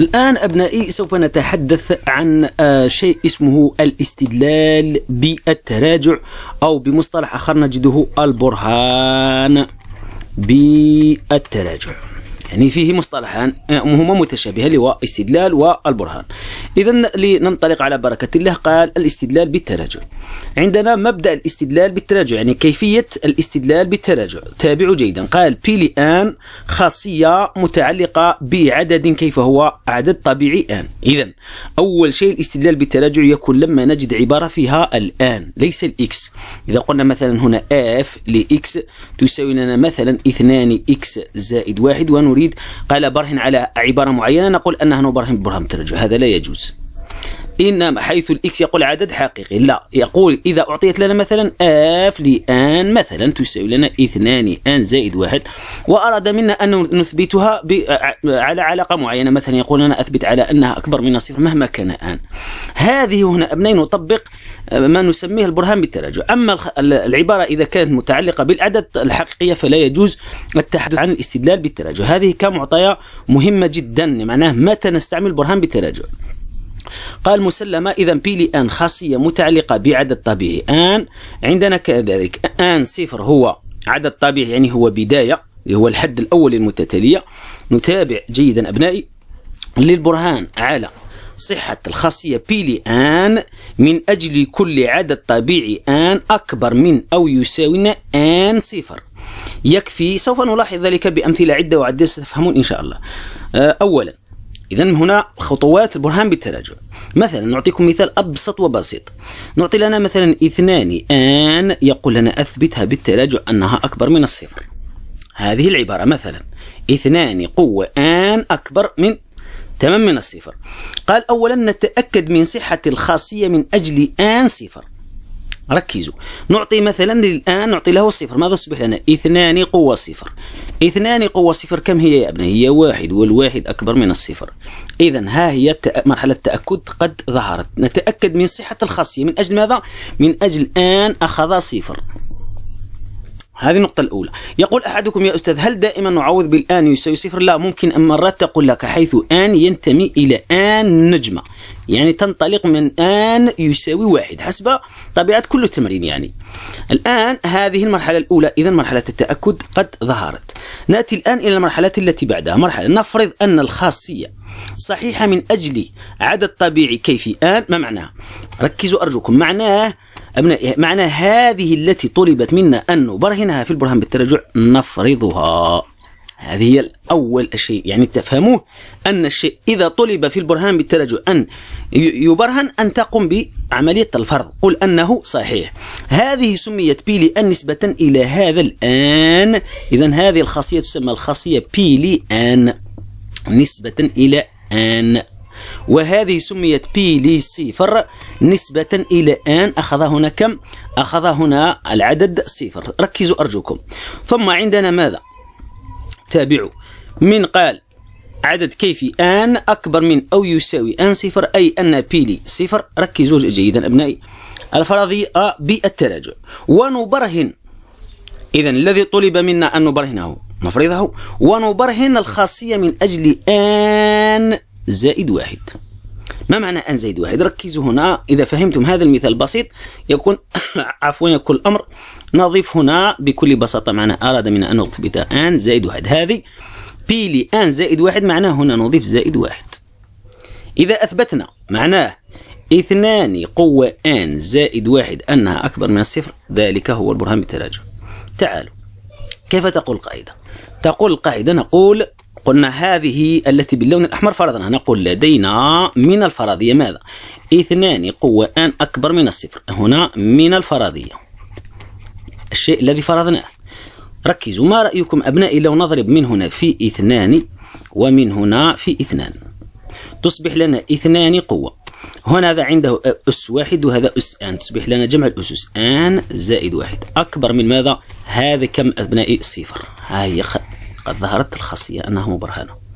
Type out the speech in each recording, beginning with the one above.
الآن أبنائي سوف نتحدث عن آه، شيء اسمه الاستدلال بالتراجع أو بمصطلح آخر نجده البرهان بالتراجع يعني فيه مصطلحان آه، هما متشابهان اللي هو استدلال والبرهان إذا لننطلق على بركة الله قال الاستدلال بالتراجع عندنا مبدأ الاستدلال بالتراجع يعني كيفية الاستدلال بالتراجع تابعوا جيدا قال بيلي آن خاصية متعلقة بعدد كيف هو عدد طبيعي آن إذا أول شيء الاستدلال بالتراجع يكون لما نجد عبارة فيها الآن ليس الإكس إذا قلنا مثلا هنا اف لإكس تساوي لنا مثلا 2 إكس زائد واحد ونريد نريد قال برهن على عبارة معينة نقول أنها نبرهن ببرهان الترجم هذا لا يجوز إنما حيث الإكس يقول عدد حقيقي لا يقول إذا أعطيت لنا مثلا آف آه، لآن مثلا تساوي لنا اثنان آن زائد واحد وأراد منا أن نثبتها على علاقة معينة مثلا يقول لنا أثبت على أنها أكبر من صفر مهما كان آن هذه هنا أبني نطبق آه، ما نسميه البرهان بالتراجع أما العبارة إذا كانت متعلقة بالعدد الحقيقية فلا يجوز التحدث عن الاستدلال بالتراجع هذه كمعطية مهمة جدا معناه متى نستعمل برهان بالتراجع قال مسلمة إذا بي لآن خاصية متعلقة بعدد طبيعي آن عندنا كذلك آن صفر هو عدد طبيعي يعني هو بداية هو الحد الأول للمتتالية نتابع جيدا أبنائي للبرهان على صحة الخاصية بيلي آن من أجل كل عدد طبيعي آن أكبر من أو يساوي آن صفر يكفي سوف نلاحظ ذلك بأمثلة عدة وعدة ستفهمون إن شاء الله آه، أولا إذا هنا خطوات برهان بالتراجع مثلا نعطيكم مثال أبسط وبسيط نعطي لنا مثلا اثنان آن يقول لنا أثبتها بالتراجع أنها أكبر من الصفر هذه العبارة مثلا اثنان قوة آن أكبر من تمام من الصفر قال أولا نتأكد من صحة الخاصية من أجل آن صفر ركزوا نعطي مثلا الآن نعطي له صفر ماذا يصبح لنا اثنان قوة صفر اثنان قوة صفر كم هي يا ابني هي واحد والواحد أكبر من الصفر إذا ها هي مرحلة التأكد قد ظهرت نتأكد من صحة الخاصية من أجل ماذا من أجل أن أخذ صفر هذه النقطة الأولى يقول أحدكم يا أستاذ هل دائما نعوض بالآن يساوي صفر لا ممكن أن مرات تقول لك حيث آن ينتمي إلى آن نجمة يعني تنطلق من آن يساوي واحد حسب طبيعة كل التمرين يعني الآن هذه المرحلة الأولى إذا مرحلة التأكد قد ظهرت نأتي الآن إلى المرحلة التي بعدها مرحلة نفرض أن الخاصية صحيحة من أجل عدد طبيعي كيفي آن ما معناه ركزوا أرجوكم معناه معنى هذه التي طلبت منا أن نبرهنها في البرهان بالتراجع نفرضها هذه هي الأول الشيء يعني تفهموه أن الشيء إذا طلب في البرهان بالتراجع أن يبرهن أن تقوم بعملية الفرض قل أنه صحيح هذه سميت بي لأن نسبة إلى هذا الآن إذا هذه الخاصية تسمى الخاصية بي لأن نسبة إلى أن وهذه سميت بي لي صفر نسبة إلى أن أخذ هنا كم أخذ هنا العدد صفر ركزوا أرجوكم ثم عندنا ماذا تابعوا من قال عدد كيفي ان اكبر من او يساوي ان صفر اي ان بي لي صفر ركزوا جيدا ابنائي الفرضيه بالتراجع ونبرهن اذا الذي طلب منا ان نبرهنه نفرضه ونبرهن الخاصيه من اجل ان زائد واحد ما معنى أن زائد واحد ركزوا هنا إذا فهمتم هذا المثال البسيط يكون عفوا يكون الأمر نضيف هنا بكل بساطة معنى أراد من أن نثبت أن زائد واحد هذه بي لأن زائد واحد معناه هنا نضيف زائد واحد إذا أثبتنا معناه اثنان قوة ان زائد واحد أنها أكبر من الصفر ذلك هو البرهان بالتراجع تعالوا كيف تقول القاعدة؟ تقول القاعدة نقول قلنا هذه التي باللون الأحمر فرضنا نقول لدينا من الفرضية ماذا؟ اثنان قوة ان أكبر من الصفر هنا من الفرضية الشيء الذي فرضناه ركزوا ما رأيكم أبنائي لو نضرب من هنا في اثنان ومن هنا في اثنان تصبح لنا اثنان قوة هنا هذا عنده أس واحد وهذا أس آن تصبح لنا جمع الأسس آن زائد واحد أكبر من ماذا؟ هذا كم أبنائي صفر هاي خ... قد ظهرت الخاصية أنها مبرهنة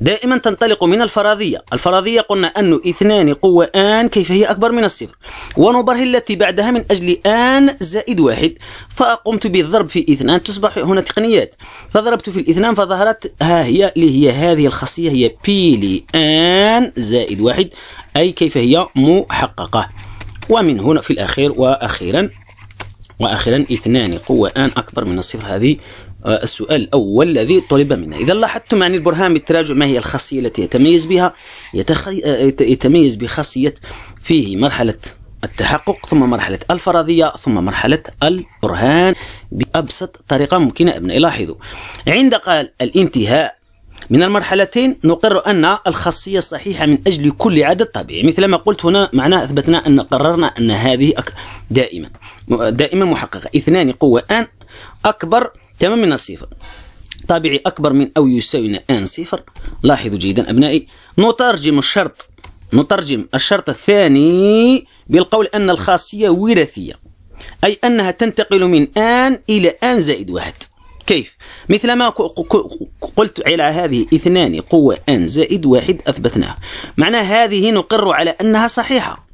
دائما تنطلق من الفرضية الفرضية قلنا أن اثنان قوة آن كيف هي أكبر من الصفر ونبرهن التي بعدها من أجل آن زائد واحد فقمت بالضرب في اثنان تصبح هنا تقنيات فضربت في الاثنان فظهرت ها هي اللي هي هذه الخاصية هي بي لي آن زائد واحد أي كيف هي محققة ومن هنا في الأخير وأخيرا وأخيرا اثنان قوة آن أكبر من الصفر هذه آه، السؤال الأول الذي طلب منا إذا لاحظتم يعني البرهان بالتراجع ما هي الخاصية التي يتميز بها يتخي... آه، يتميز بخاصية فيه مرحلة التحقق ثم مرحلة الفرضية ثم مرحلة البرهان بأبسط طريقة ممكنة أبنائي لاحظوا عند قال الانتهاء من المرحلتين نقر أن الخاصية صحيحة من أجل كل عدد طبيعي مثل ما قلت هنا معناه أثبتنا أن قررنا أن هذه دائما دائما محققة اثنان قوة أن أكبر تمام من الصفر طابعي أكبر من أو يساوي أن صفر لاحظوا جيدا أبنائي نترجم الشرط نترجم الشرط الثاني بالقول أن الخاصية وراثية أي أنها تنتقل من أن إلى أن زائد واحد كيف؟ مثلما قلت على هذه اثنان قوة أن زائد واحد أثبتناها معنى هذه نقر على أنها صحيحة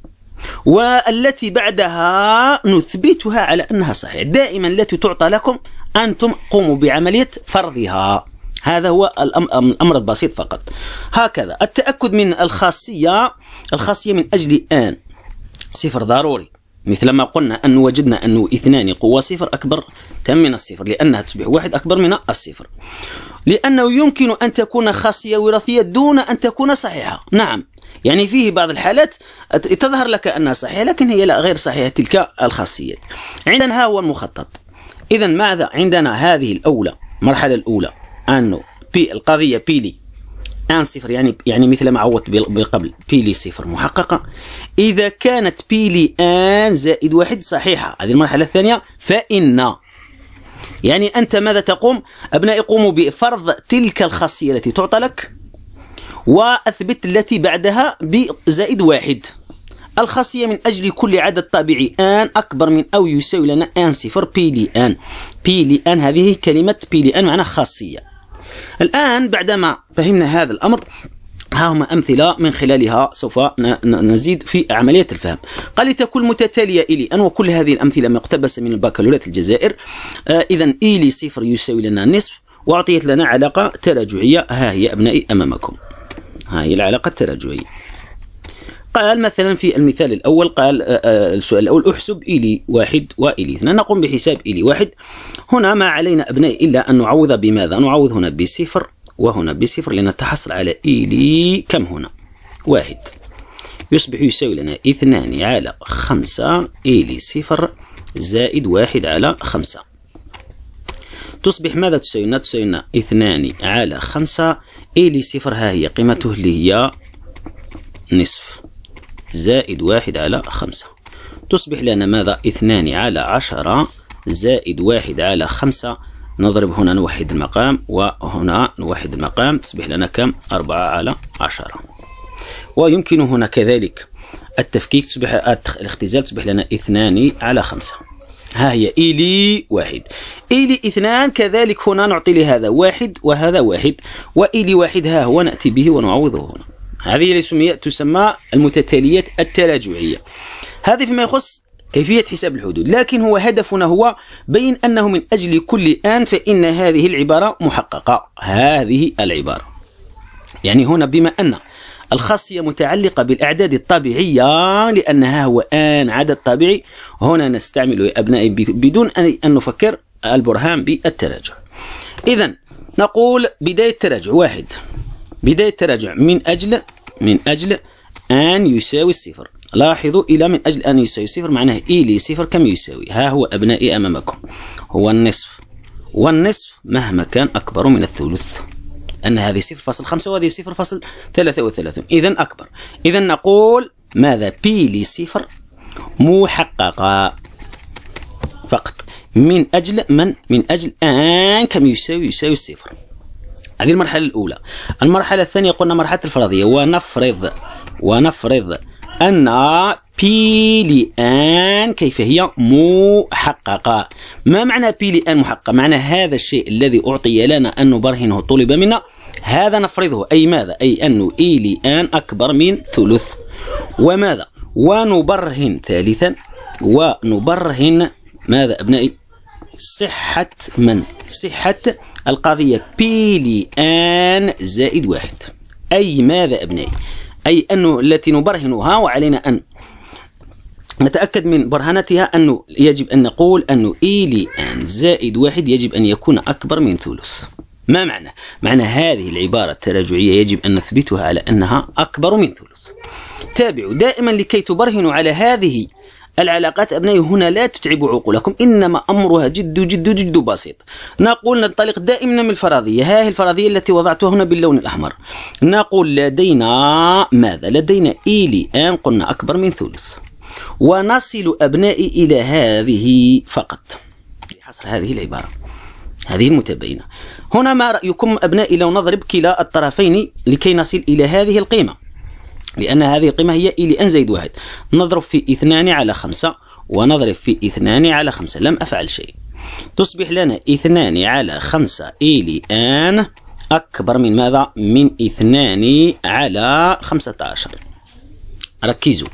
والتي بعدها نثبتها على أنها صحيحة دائما التي تعطى لكم أنتم قوموا بعملية فرضها هذا هو الأمر البسيط فقط هكذا التأكد من الخاصية الخاصية من أجل آن صفر ضروري مثل ما قلنا أن وجدنا أن اثنان قوى صفر أكبر من الصفر لأنها تصبح واحد أكبر من الصفر لأنه يمكن أن تكون خاصية وراثية دون أن تكون صحيحة نعم يعني فيه بعض الحالات تظهر لك أنها صحيحة لكن هي لا غير صحيحة تلك الخاصيات عندنا ها هو المخطط إذا ماذا عندنا هذه الأولى المرحلة الأولى أنه بي القضية بيلي ان صفر يعني يعني مثل ما عودت بالقبل بيلي صفر محققه اذا كانت بيلي ان زائد واحد صحيحه هذه المرحله الثانيه فان يعني انت ماذا تقوم ابناء يقوموا بفرض تلك الخاصيه التي تعطى لك واثبت التي بعدها بزائد واحد الخاصية من أجل كل عدد طبيعي ان أكبر من أو يساوي لنا ان صفر بي لي ان بي لي ان هذه كلمة بي لي ان معناها خاصية الآن بعدما فهمنا هذا الأمر ها هما أمثلة من خلالها سوف نزيد في عملية الفهم قال لتكون متتالية إلي أن وكل هذه الأمثلة مقتبسة من البكالوريات الجزائر آه إذا إلي e صفر يساوي لنا نصف وأعطيت لنا علاقة تراجعية ها هي أبنائي أمامكم ها هي العلاقة التراجعية قال مثلا في المثال الأول قال آه، آه، السؤال الأول أحسب إلي واحد وإلي اثنان نقوم بحساب إلي واحد هنا ما علينا أبنائي إلا أن نعوض بماذا نعوض هنا بصفر وهنا بصفر لنتحصل على إلي كم هنا واحد يصبح يساوي لنا اثنان على خمسة إلي صفر زائد واحد على خمسة تصبح ماذا تساوي لنا تساوي لنا اثنان على خمسة إلي صفر ها هي قيمته اللي هي نصف زائد واحد على خمسة تصبح لنا ماذا اثنان على عشرة زائد واحد على خمسة نضرب هنا نوحد المقام وهنا نوحد المقام تصبح لنا كم أربعة على عشرة ويمكن هنا كذلك التفكيك تصبح الاختزال تصبح لنا اثنان على خمسة ها هي إلي واحد إلي اثنان كذلك هنا نعطي لهذا واحد وهذا واحد وإلي واحد ها هو نأتي به ونعوضه هنا هذه اللي سمي تسمى المتتاليات التراجعية هذه فيما يخص كيفية حساب الحدود لكن هو هدفنا هو بين أنه من أجل كل آن فإن هذه العبارة محققة هذه العبارة يعني هنا بما أن الخاصية متعلقة بالأعداد الطبيعية لأنها هو آن عدد طبيعي هنا نستعمل يا أبنائي بدون أن نفكر البرهان بالتراجع إذا نقول بداية التراجع واحد بداية تراجع من أجل من أجل أن يساوي الصفر لاحظوا إلى من أجل أن يساوي صفر معناه إي لي صفر كم يساوي ها هو أبنائي أمامكم هو النصف والنصف مهما كان أكبر من الثلث أن هذه صفر خمسة وهذه صفر وثلاثون إذا أكبر إذا نقول ماذا بي لي صفر محققة فقط من أجل من من أجل أن كم يساوي يساوي الصفر هذه المرحلة الأولى المرحلة الثانية قلنا مرحلة الفرضية ونفرض ونفرض أن بي لآن هي محققة ما معنى بي لآن محققة؟ معنى هذا الشيء الذي أعطي لنا أن نبرهنه طلب منا هذا نفرضه أي ماذا؟ أي أن إي e لآن أكبر من ثلث وماذا؟ ونبرهن ثالثا ونبرهن ماذا أبنائي؟ صحة من؟ صحة القضية بي لي ان زائد واحد أي ماذا أبنائي أي أنه التي نبرهنها وعلينا أن نتأكد من برهنتها أنه يجب أن نقول أنه إي لي أن زائد واحد يجب أن يكون أكبر من ثلث ما معنى؟ معنى هذه العبارة التراجعية يجب أن نثبتها على أنها أكبر من ثلث تابعوا دائما لكي تبرهنوا على هذه العلاقات أبنائي هنا لا تتعب عقولكم إنما أمرها جد جد جد بسيط نقول ننطلق دائما من الفرضية هذه الفرضية التي وضعتها هنا باللون الأحمر نقول لدينا ماذا لدينا إيلي أن قلنا أكبر من ثلث ونصل أبنائي إلى هذه فقط حصر هذه العبارة هذه المتبينة هنا ما رأيكم أبنائي لو نضرب كلا الطرفين لكي نصل إلى هذه القيمة لأن هذه القيمة هي إلي أن زائد واحد نضرب في اثنان على خمسة ونضرب في اثنان على خمسة لم أفعل شيء تصبح لنا اثنان على خمسة إلي أن أكبر من ماذا؟ من اثنان على خمسة عشر ركزوا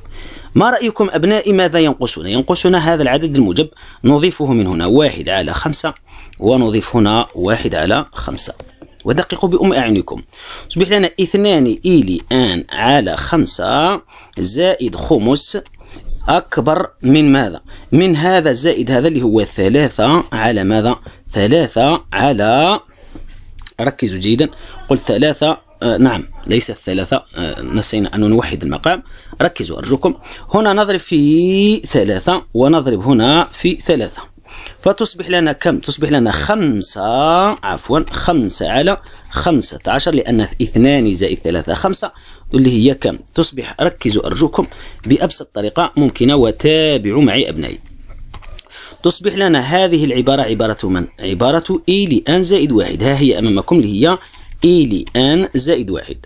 ما رأيكم أبنائي ماذا ينقصنا؟ ينقصنا هذا العدد الموجب نضيفه من هنا واحد على خمسة ونضيف هنا واحد على خمسة ودققوا بأم أعينكم تصبح لنا اثنان إيلي آن على خمسة زائد خمس أكبر من ماذا؟ من هذا زائد هذا اللي هو ثلاثة على ماذا؟ ثلاثة على ركزوا جيدا قلت ثلاثة آه نعم ليس الثلاثة آه نسينا أن نوحد المقام ركزوا أرجوكم هنا نضرب في ثلاثة ونضرب هنا في ثلاثة فتصبح لنا كم تصبح لنا خمسة عفوا خمسة على خمسة عشر لأن اثنان زائد ثلاثة خمسة اللي هي كم تصبح ركزوا أرجوكم بأبسط طريقة ممكنة وتابعوا معي أبنائي تصبح لنا هذه العبارة عبارة من؟ عبارة إي لأن زائد واحد ها هي أمامكم اللي هي إي لأن زائد واحد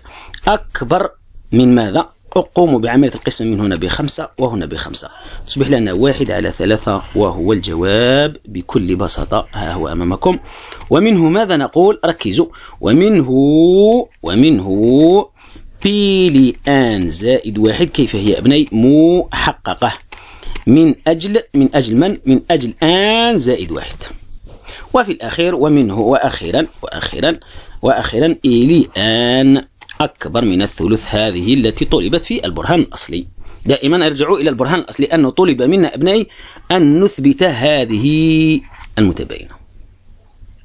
أكبر من ماذا؟ أقوم بعملية القسمة من هنا بخمسة وهنا بخمسة تصبح لنا واحد على ثلاثة وهو الجواب بكل بساطة ها هو أمامكم ومنه ماذا نقول ركزوا ومنه ومنه بي لآن زائد واحد كيف هي أبني محققة من أجل من أجل من من أجل آن زائد واحد وفي الأخير ومنه وأخيرا وأخيرا وأخيرا إلي آن أكبر من الثلث هذه التي طلبت في البرهان الأصلي دائما ارجعوا إلى البرهان الأصلي أنه طلب منا أبنائي أن نثبت هذه المتباينة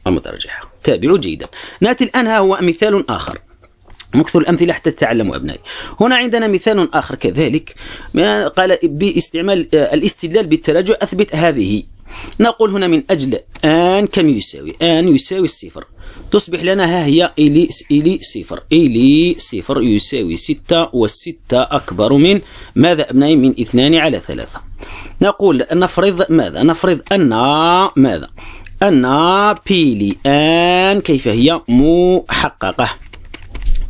المترجحة تابعوا جيدا نأتي الآن ها هو مثال آخر نكثر الأمثلة حتى تتعلموا أبنائي هنا عندنا مثال آخر كذلك قال باستعمال آه، الاستدلال بالتراجع أثبت هذه نقول هنا من أجل آن كم يساوي آن يساوي الصفر تصبح لنا ها هي إلي, إلي صفر إلي صفر يساوي ستة والستة أكبر من ماذا أبنائي من اثنان على ثلاثة نقول نفرض ماذا نفرض أن ماذا أن بي لي أن كيف هي محققة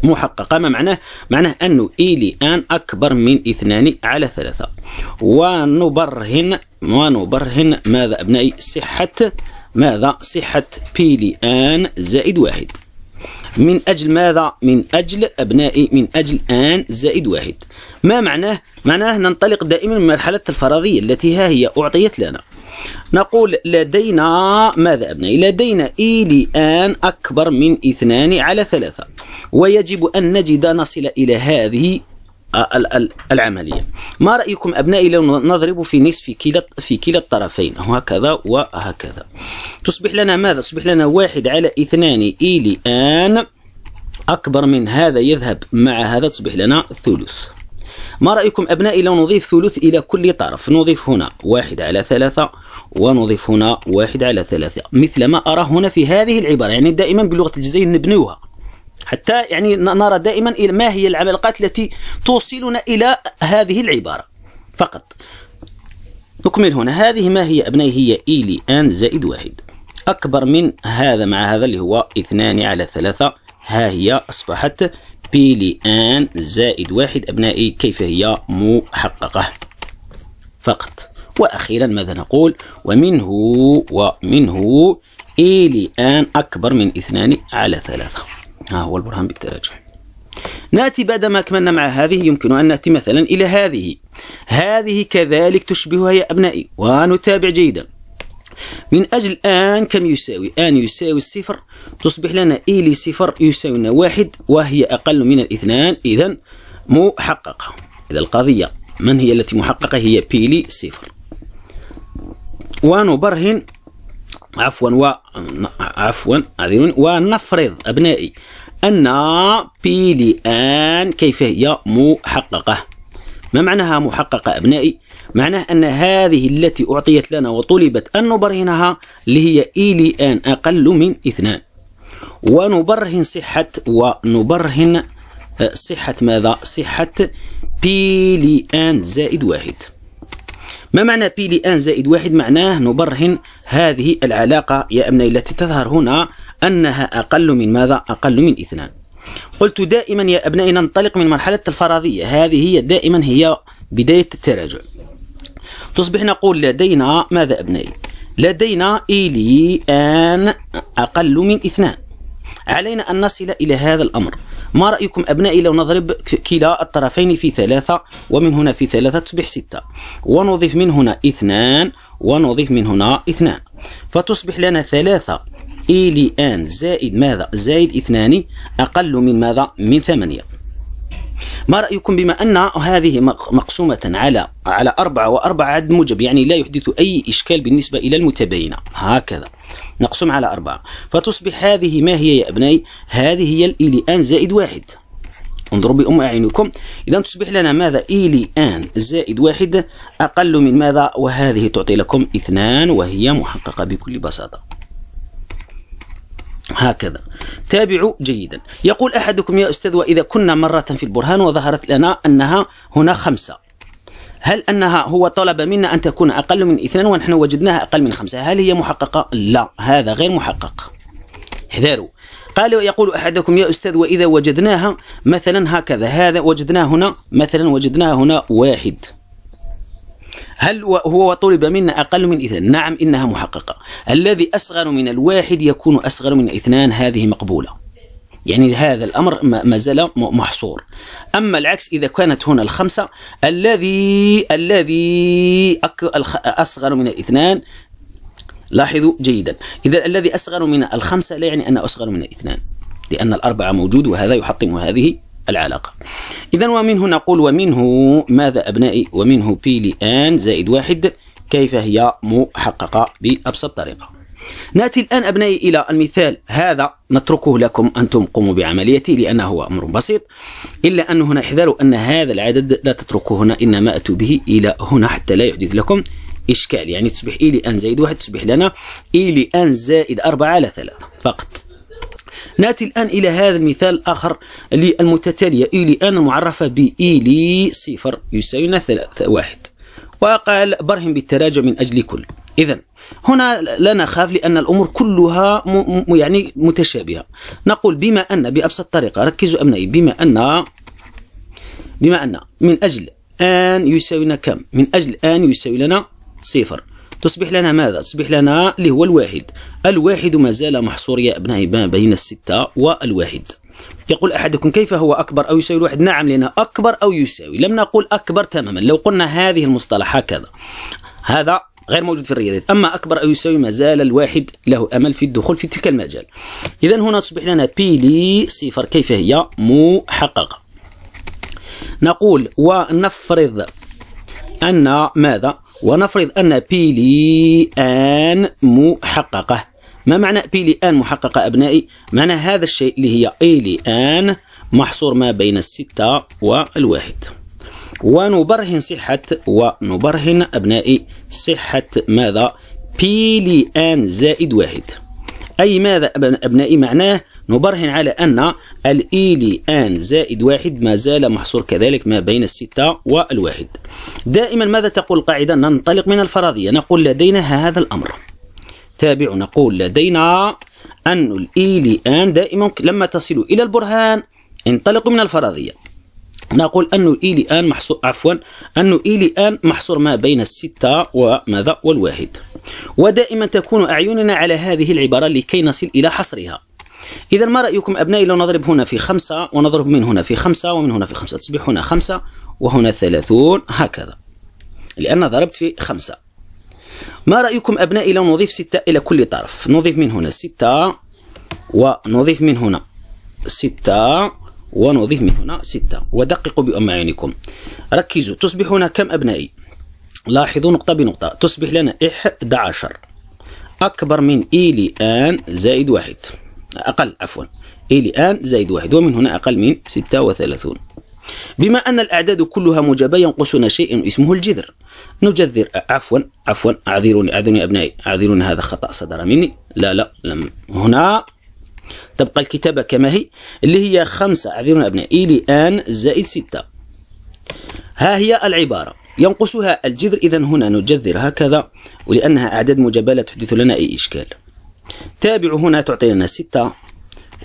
محققة ما معناه؟ معناه أنه إيلي آن أكبر من اثنان على ثلاثة ونبرهن ونبرهن ماذا أبنائي صحة ماذا صحة بيلي آن زائد واحد من أجل ماذا؟ من أجل أبنائي من أجل آن زائد واحد ما معناه؟ معناه ننطلق دائما من مرحلة الفرضية التي ها هي أعطيت لنا نقول لدينا ماذا أبنائي لدينا إي لآن أكبر من اثنان على ثلاثة ويجب أن نجد نصل إلى هذه آه، العملية ما رأيكم أبنائي لو نضرب في نصف كلا في كلا الطرفين هكذا وهكذا تصبح لنا ماذا تصبح لنا واحد على اثنان إي لآن أكبر من هذا يذهب مع هذا تصبح لنا ثلث ما رأيكم أبنائي لو نضيف ثلث إلى كل طرف نضيف هنا واحد على ثلاثة ونضيف هنا واحد على ثلاثة مثل ما أرى هنا في هذه العبارة يعني دائما بلغة الجزائر نبنيها حتى يعني نرى دائما ما هي العلاقات التي توصلنا إلى هذه العبارة فقط نكمل هنا هذه ما هي أبنائي هي لي آن زائد واحد أكبر من هذا مع هذا اللي هو اثنان على ثلاثة ها هي أصبحت بي لآن زائد واحد أبنائي كيف هي محققة فقط وأخيرا ماذا نقول ومنه ومنه إي لآن أكبر من اثنان على ثلاثة ها هو البرهان بالتراجع نأتي بعدما أكملنا مع هذه يمكن أن نأتي مثلا إلى هذه هذه كذلك تشبهها يا أبنائي ونتابع جيدا من أجل آن كم يساوي آن يساوي الصفر تصبح لنا إي لصفر لنا واحد وهي أقل من الاثنان إذا محققة إذا القضية من هي التي محققة هي بي لي صفر ونبرهن عفوا و عفوا اعذروني ونفرض ابنائي ان بي لي أن كيف هي محققه ما معناها محققة أبنائي؟ معناه أن هذه التي أعطيت لنا وطلبت أن نبرهنها اللي هي إيلي آن أقل من اثنان ونبرهن صحة ونبرهن آه، صحة ماذا؟ صحة بي لي آن زائد واحد ما معنى بيلي ان زايد واحد ما معني بيلي ان زايد واحد معناه نبرهن هذه العلاقة يا أبنائي التي تظهر هنا أنها أقل من ماذا؟ أقل من اثنان قلت دائما يا أبنائي ننطلق من مرحلة الفرضية هذه هي دائما هي بداية التراجع تصبح نقول لدينا ماذا أبنائي لدينا إلي أن أقل من اثنان علينا أن نصل إلى هذا الأمر ما رأيكم أبنائي لو نضرب كلا الطرفين في ثلاثة ومن هنا في ثلاثة تصبح ستة ونضيف من هنا اثنان ونضيف من هنا اثنان فتصبح لنا ثلاثة إي ان زائد ماذا زائد اثنان أقل من ماذا من ثمانية ما رأيكم بما أن هذه مقسومة على على أربعة وأربعة عدد موجب يعني لا يحدث أي إشكال بالنسبة إلى المتباينة هكذا نقسم على أربعة فتصبح هذه ما هي يا أبنائي هذه هي آن زائد واحد انظروا بأم أعينكم إذا تصبح لنا ماذا آن زائد واحد أقل من ماذا وهذه تعطي لكم اثنان وهي محققة بكل بساطة هكذا تابعوا جيدا يقول أحدكم يا أستاذ وإذا كنا مرة في البرهان وظهرت لنا أنها هنا خمسة هل أنها هو طلب منا أن تكون أقل من اثنان ونحن وجدناها أقل من خمسة هل هي محققة؟ لا هذا غير محقق احذروا قال يقول أحدكم يا أستاذ وإذا وجدناها مثلا هكذا هذا وجدناه هنا مثلا وجدناه هنا واحد هل هو طلب منا أقل من اثنان نعم إنها محققة الذي أصغر من الواحد يكون أصغر من اثنان هذه مقبولة يعني هذا الأمر ما زال محصور أما العكس إذا كانت هنا الخمسة الذي الذي أصغر من الاثنان لاحظوا جيدا إذا الذي أصغر من الخمسة لا يعني أنه أصغر من الاثنان لأن الأربعة موجود وهذا يحطم هذه العلاقة إذا ومنه نقول ومنه ماذا أبنائي ومنه بي لآن زائد واحد كيف هي محققة بأبسط طريقة نأتي الآن أبنائي إلى المثال هذا نتركه لكم أنتم قوموا بعمليته لأنه هو أمر بسيط إلا أن هنا احذروا أن هذا العدد لا تتركوه هنا إنما أتوا به إلى هنا حتى لا يحدث لكم إشكال يعني تصبح إي لآن زائد واحد تصبح لنا إي لآن زائد أربعة على ثلاثة فقط نأتي الآن إلى هذا المثال الآخر للمتتالية إيلي أن المعرفة بإيلي صفر يساوينا واحد وقال برهم بالتراجع من أجل كل إذا هنا لا نخاف لأن الأمور كلها م يعني متشابهة نقول بما أن بأبسط طريقة ركزوا أبنائي بما أن بما أن من أجل آن يساوينا كم من أجل آن يساوي لنا صفر تصبح لنا ماذا؟ تصبح لنا اللي هو الواحد الواحد ما زال محصور يا أبنائي ما بين الستة والواحد يقول أحدكم كيف هو أكبر أو يساوي الواحد نعم لأن أكبر أو يساوي لم نقول أكبر تماما لو قلنا هذه المصطلح هكذا هذا غير موجود في الرياضيات أما أكبر أو يساوي ما زال الواحد له أمل في الدخول في تلك المجال إذا هنا تصبح لنا بي لي صفر كيف هي محققة نقول ونفرض أن ماذا ونفرض أن بي لي آن محققة ما معنى بي لي آن محققة أبنائي؟ معنى هذا الشيء اللي هي إي لي آن محصور ما بين الستة والواحد ونبرهن صحة ونبرهن أبنائي صحة ماذا؟ بي لي آن زائد واحد أي ماذا أبنائي معناه نبرهن على أن الإيلي آن زائد واحد ما زال محصور كذلك ما بين الستة والواحد دائما ماذا تقول القاعدة ننطلق من الفرضية نقول لدينا هذا الأمر تابع نقول لدينا أن الإيلي آن دائما لما تصل إلى البرهان انطلق من الفرضية نقول أن الإيلي آن محصور عفوا أن إيلي آن محصور ما بين الستة وماذا والواحد ودائما تكون أعيننا على هذه العبارة لكي نصل إلى حصرها إذا ما رأيكم أبنائي لو نضرب هنا في خمسة ونضرب من هنا في خمسة ومن هنا في خمسة تصبح هنا خمسة وهنا ثلاثون هكذا لأن ضربت في خمسة ما رأيكم أبنائي لو نضيف ستة إلى كل طرف نضيف من هنا ستة ونضيف من هنا ستة ونضيف من هنا ستة ودققوا بأمعينكم ركزوا تصبح هنا كم أبنائي لاحظوا نقطة بنقطة تصبح لنا 11 أكبر من إي لآن زائد واحد أقل عفوا إلى الآن زائد واحد ومن هنا أقل من 36 بما أن الأعداد كلها موجبة ينقصنا شيء اسمه الجذر نجذر عفوا عفوا أعذروني أعذروني أبنائي أعذروني هذا خطأ صدر مني لا لا لم هنا تبقى الكتابة كما هي اللي هي خمسة أعذروني أبنائي إلى الآن زائد ستة ها هي العبارة ينقصها الجذر إذا هنا نجذر هكذا ولأنها أعداد موجبة لا تحدث لنا أي إشكال تابع هنا تعطي لنا ستة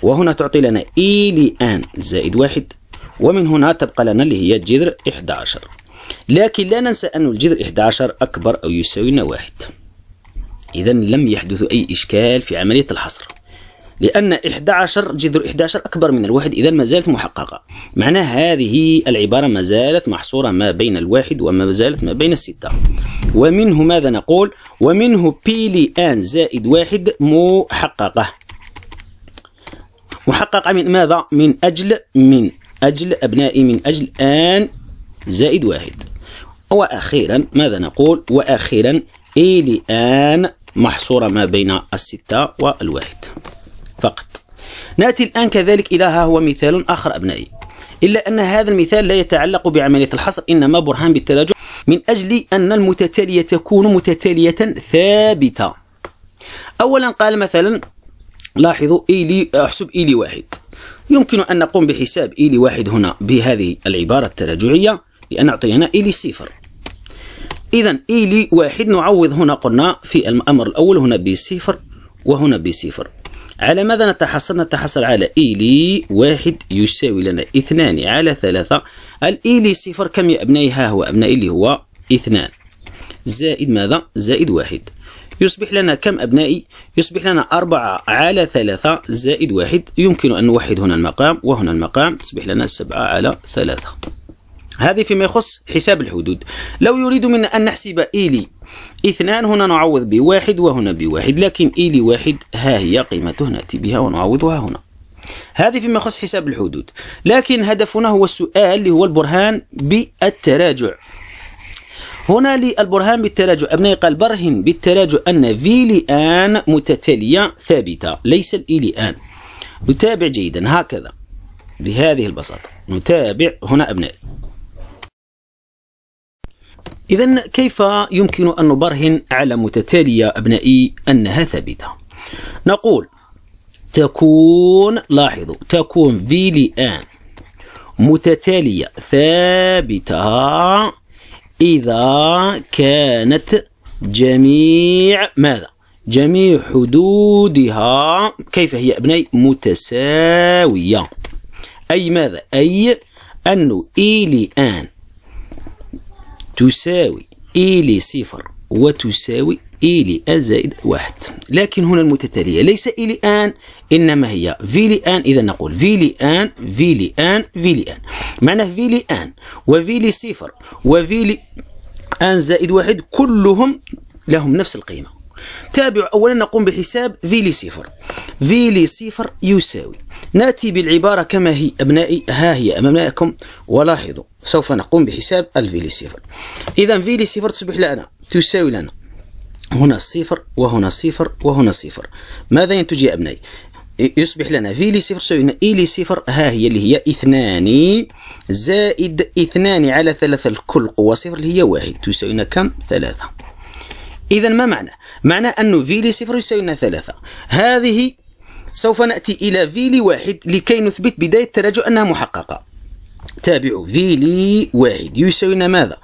وهنا تعطي لنا إي e لآن زائد واحد ومن هنا تبقى لنا اللي هي جذر 11 لكن لا ننسى أن الجذر 11 أكبر أو يساوي واحد إذا لم يحدث أي إشكال في عملية الحصر لأن 11 جذر 11 أكبر من الواحد إذا ما زالت محققة معنى هذه العبارة ما زالت محصورة ما بين الواحد وما زالت ما بين الستة ومنه ماذا نقول ومنه بي لآن زائد واحد محققة محققة من ماذا من أجل من أجل أبنائي من أجل آن زائد واحد وأخيرا ماذا نقول وأخيرا إلي آن محصورة ما بين الستة والواحد فقط نأتي الآن كذلك إلى ها هو مثال آخر أبنائي إلا أن هذا المثال لا يتعلق بعملية الحصر إنما برهان بالتراجع من أجل أن المتتالية تكون متتالية ثابتة أولا قال مثلا لاحظوا إيلي أحسب إيلي واحد يمكن أن نقوم بحساب إيلي واحد هنا بهذه العبارة التراجعية لأن أعطينا إيلي صفر إذا إيلي واحد نعوض هنا قلنا في الأمر الأول هنا بصفر وهنا بصفر على ماذا نتحصل نتحصل على إيلي e واحد يساوي لنا اثنان على ثلاثة الإيلي e صفر كم يا أبنائي ها هو أبنائي اللي هو اثنان زائد ماذا زائد واحد يصبح لنا كم أبنائي يصبح لنا أربعة على ثلاثة زائد واحد يمكن أن نوحد هنا المقام وهنا المقام تصبح لنا سبعة على ثلاثة هذه فيما يخص حساب الحدود لو يريد منا أن نحسب إيلي اثنان هنا نعوض بواحد وهنا بواحد لكن إيلي واحد ها هي قيمته نأتي بها ونعوضها هنا هذه فيما يخص حساب الحدود لكن هدفنا هو السؤال اللي هو البرهان بالتراجع هنا للبرهان بالتراجع أبنائي قال برهن بالتراجع أن في لآن متتالية ثابتة ليس الإي e لآن نتابع جيدا هكذا بهذه البساطة نتابع هنا أبنائي إذا كيف يمكن أن نبرهن على متتالية أبنائي أنها ثابتة؟ نقول تكون لاحظوا تكون في لآن متتالية ثابتة إذا كانت جميع ماذا؟ جميع حدودها كيف هي أبنائي؟ متساوية أي ماذا؟ أي أنه إي لآن e تساوي إيلي صفر وتساوي إيلي آن زائد واحد لكن هنا المتتالية ليس إيلي آن إنما هي فيلي آن إذا نقول فيلي آن فيلي آن فيلي آن معناه فيلي آن وفيلي صفر وفيلي آن زائد واحد كلهم لهم نفس القيمة تابع أولا نقوم بحساب فيلي صفر فيلي صفر يساوي ناتي بالعبارة كما هي أبنائي ها هي أمامكم ولاحظوا سوف نقوم بحساب الفي صفر إذا في صفر تصبح لنا تساوي لنا هنا صفر وهنا صفر وهنا صفر ماذا ينتج يا أبنائي يصبح لنا في لي صفر تساوي لنا إي e لي صفر ها هي اللي هي اثنان زائد اثنان على ثلاثة الكل قوة صفر اللي هي واحد تساوي لنا كم ثلاثة إذا ما معنى؟ معنى أنه في لي صفر يساوي لنا ثلاثة هذه سوف نأتي إلى في لي واحد لكي نثبت بداية التراجع أنها محققة تابعوا في لي واحد لنا ماذا؟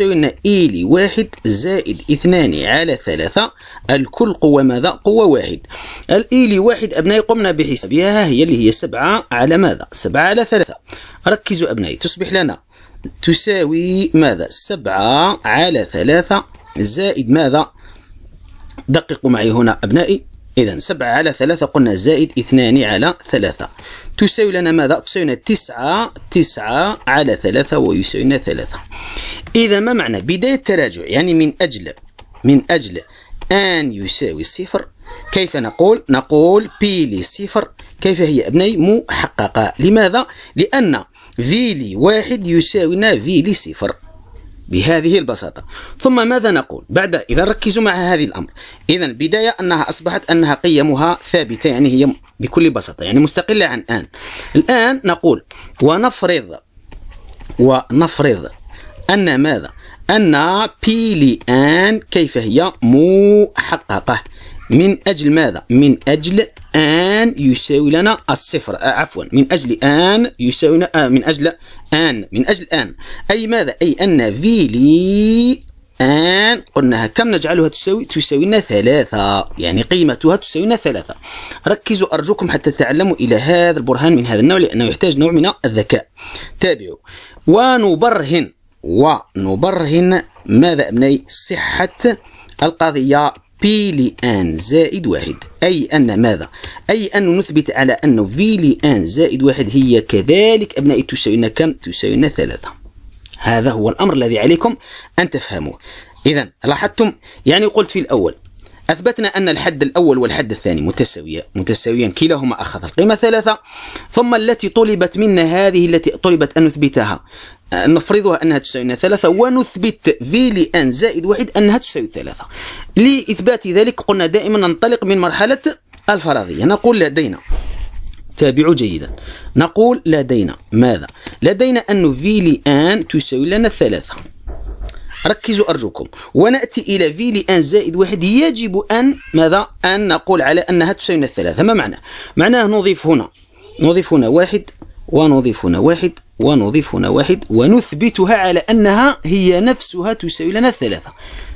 لنا إي e لي واحد زائد اثنان على ثلاثة الكل قوة ماذا؟ قوة واحد الإي e لي واحد أبنائي قمنا بحسابها هي اللي هي سبعة على ماذا؟ سبعة على ثلاثة ركزوا أبنائي تصبح لنا تساوي ماذا؟ سبعة على ثلاثة زائد ماذا؟ دققوا معي هنا أبنائي إذا سبعة على ثلاثة قلنا زائد اثنان على ثلاثة تساوي لنا ماذا؟ تساوي لنا تسعة تسعة على ثلاثة ويساوي لنا ثلاثة إذا ما معنى بداية التراجع يعني من أجل من أجل أن يساوي صفر كيف نقول؟ نقول بي لصفر كيف هي أبنائي محققة لماذا؟ لأن في لواحد يساوينا في لصفر بهذه البساطة ثم ماذا نقول بعد إذا ركزوا مع هذه الأمر إذا بداية أنها أصبحت أنها قيمها ثابتة يعني هي بكل بساطة يعني مستقلة عن الآن الآن نقول ونفرض ونفرض أن ماذا أن بي لآن كيف هي محققة من أجل ماذا؟ من أجل أن يساوي لنا الصفر آه عفوا من أجل أن يساوي لنا آه من أجل أن من أجل أن أي ماذا؟ أي أن في لي أن، قلناها كم نجعلها تساوي تساوي لنا ثلاثة يعني قيمتها تساوي لنا ثلاثة ركزوا أرجوكم حتى تتعلموا إلى هذا البرهان من هذا النوع لأنه يحتاج نوع من الذكاء تابعوا ونبرهن ونبرهن ماذا أبني؟ صحة القضية بي لان زائد واحد أي أن ماذا؟ أي أن نثبت على أن في لان زائد واحد هي كذلك أبنائي تساوينا كم؟ تساوينا ثلاثة هذا هو الأمر الذي عليكم أن تفهموه إذا لاحظتم يعني قلت في الأول أثبتنا أن الحد الأول والحد الثاني متساوية متساويان كلاهما أخذ القيمة ثلاثة ثم التي طلبت منا هذه التي طلبت أن نثبتها آه، نفرضها أنها تساوي ثلاثة ونثبت في لأن زائد واحد أنها تساوي ثلاثة لإثبات ذلك قلنا دائما ننطلق من مرحلة الفرضية نقول لدينا تابعوا جيدا نقول لدينا ماذا لدينا أن في لأن تساوي لنا ثلاثة ركزوا أرجوكم ونأتي إلى في لأن زائد واحد يجب أن ماذا أن نقول على أنها تساوي ثلاثة ما معنى معناه نضيف هنا نضيف هنا واحد ونضيف هنا واحد ونضيف هنا واحد ونثبتها على أنها هي نفسها تساوي لنا ثلاثة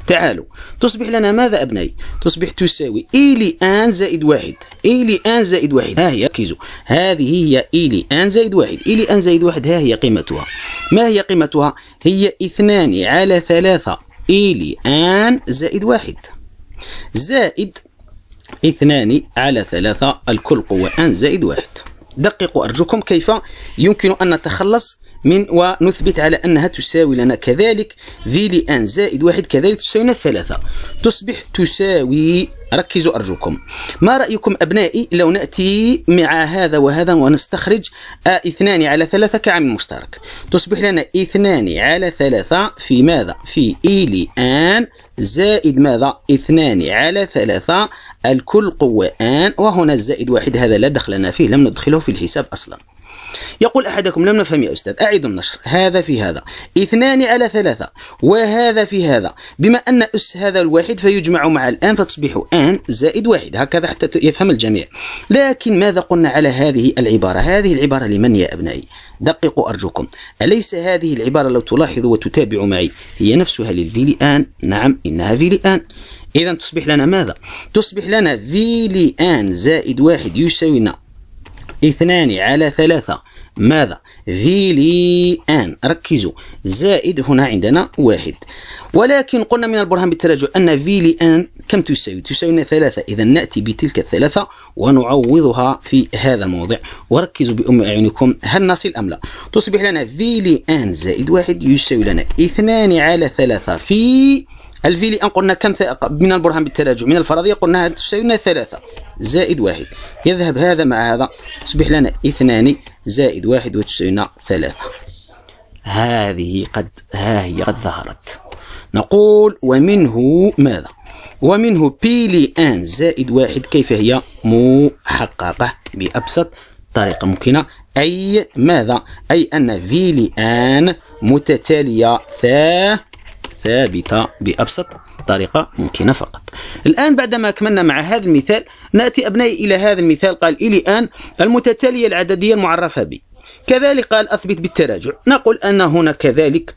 تعالوا تصبح لنا ماذا أبنائي تصبح تساوي إيلي آن زائد واحد إيلي آن زائد واحد ها هي ركزوا هذه هي إيلي آن زائد واحد إيلي آن زائد واحد ها هي قيمتها ما هي قيمتها هي اثنان على ثلاثة إيلي آن زائد واحد زائد اثنان على ثلاثة الكل قوة آن زائد واحد دققوا أرجوكم كيف يمكن أن نتخلص من ونثبت على أنها تساوي لنا كذلك في لأن زائد واحد كذلك تساوي لنا ثلاثة تصبح تساوي ركزوا أرجوكم ما رأيكم أبنائي لو نأتي مع هذا وهذا ونستخرج اثنان على ثلاثة كعامل مشترك تصبح لنا اثنان على ثلاثة في ماذا؟ في إي e لأن زائد ماذا؟ اثنان على ثلاثة الكل قوة آن وهنا الزائد واحد هذا لا دخل لنا فيه لم ندخله في الحساب أصلاً يقول أحدكم لم نفهم يا أستاذ أعيد النشر هذا في هذا اثنان على ثلاثة وهذا في هذا بما أن أس هذا الواحد فيجمع مع الآن فتصبح آن زائد واحد هكذا حتى يفهم الجميع لكن ماذا قلنا على هذه العبارة هذه العبارة لمن يا أبنائي دققوا أرجوكم أليس هذه العبارة لو تلاحظوا وتتابعوا معي هي نفسها للفيلي آن نعم إنها فيلي آن إذا تصبح لنا ماذا؟ تصبح لنا فيلي آن زائد واحد يساوي لنا اثنان على ثلاثة ماذا فيلي ان ركزوا زائد هنا عندنا واحد ولكن قلنا من البرهان بالتراجع أن في ان كم تساوي؟ تساوي ثلاثة إذا نأتي بتلك الثلاثة ونعوضها في هذا الموضع وركزوا بأم أعينكم هل نصل أم لا؟ تصبح لنا في ان زائد واحد يساوي لنا اثنان على ثلاثة في الفي ان قلنا كم من البرهان بالتراجع من الفرضية قلنا تساوي لنا ثلاثة زائد واحد يذهب هذا مع هذا تصبح لنا اثنان زائد واحد وتسعين ثلاثة هذه قد ها هي قد ظهرت نقول ومنه ماذا ومنه بي لان زائد واحد كيف هي محققة بأبسط طريقة ممكنة أي ماذا أي أن في لان متتالية ثابتة بأبسط طريقة ممكنة فقط الآن بعدما أكملنا مع هذا المثال نأتي أبنائي إلى هذا المثال قال إلي آن المتتالية العددية المعرفة بي كذلك قال أثبت بالتراجع نقول أن هنا كذلك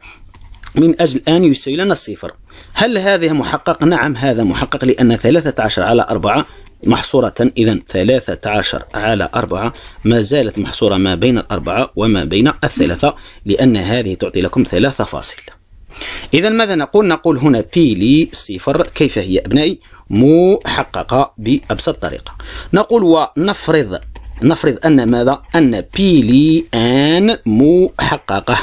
من أجل أن يساوي لنا الصفر هل هذا محقق؟ نعم هذا محقق لأن 13 على 4 محصورة إذا 13 على 4 ما زالت محصورة ما بين الأربعة وما بين الثلاثة لأن هذه تعطي لكم ثلاثة فاصل إذا ماذا نقول؟ نقول هنا بي لي صفر كيف هي أبنائي؟ محققة بأبسط طريقة نقول ونفرض نفرض أن ماذا؟ أن بي لي آن محققة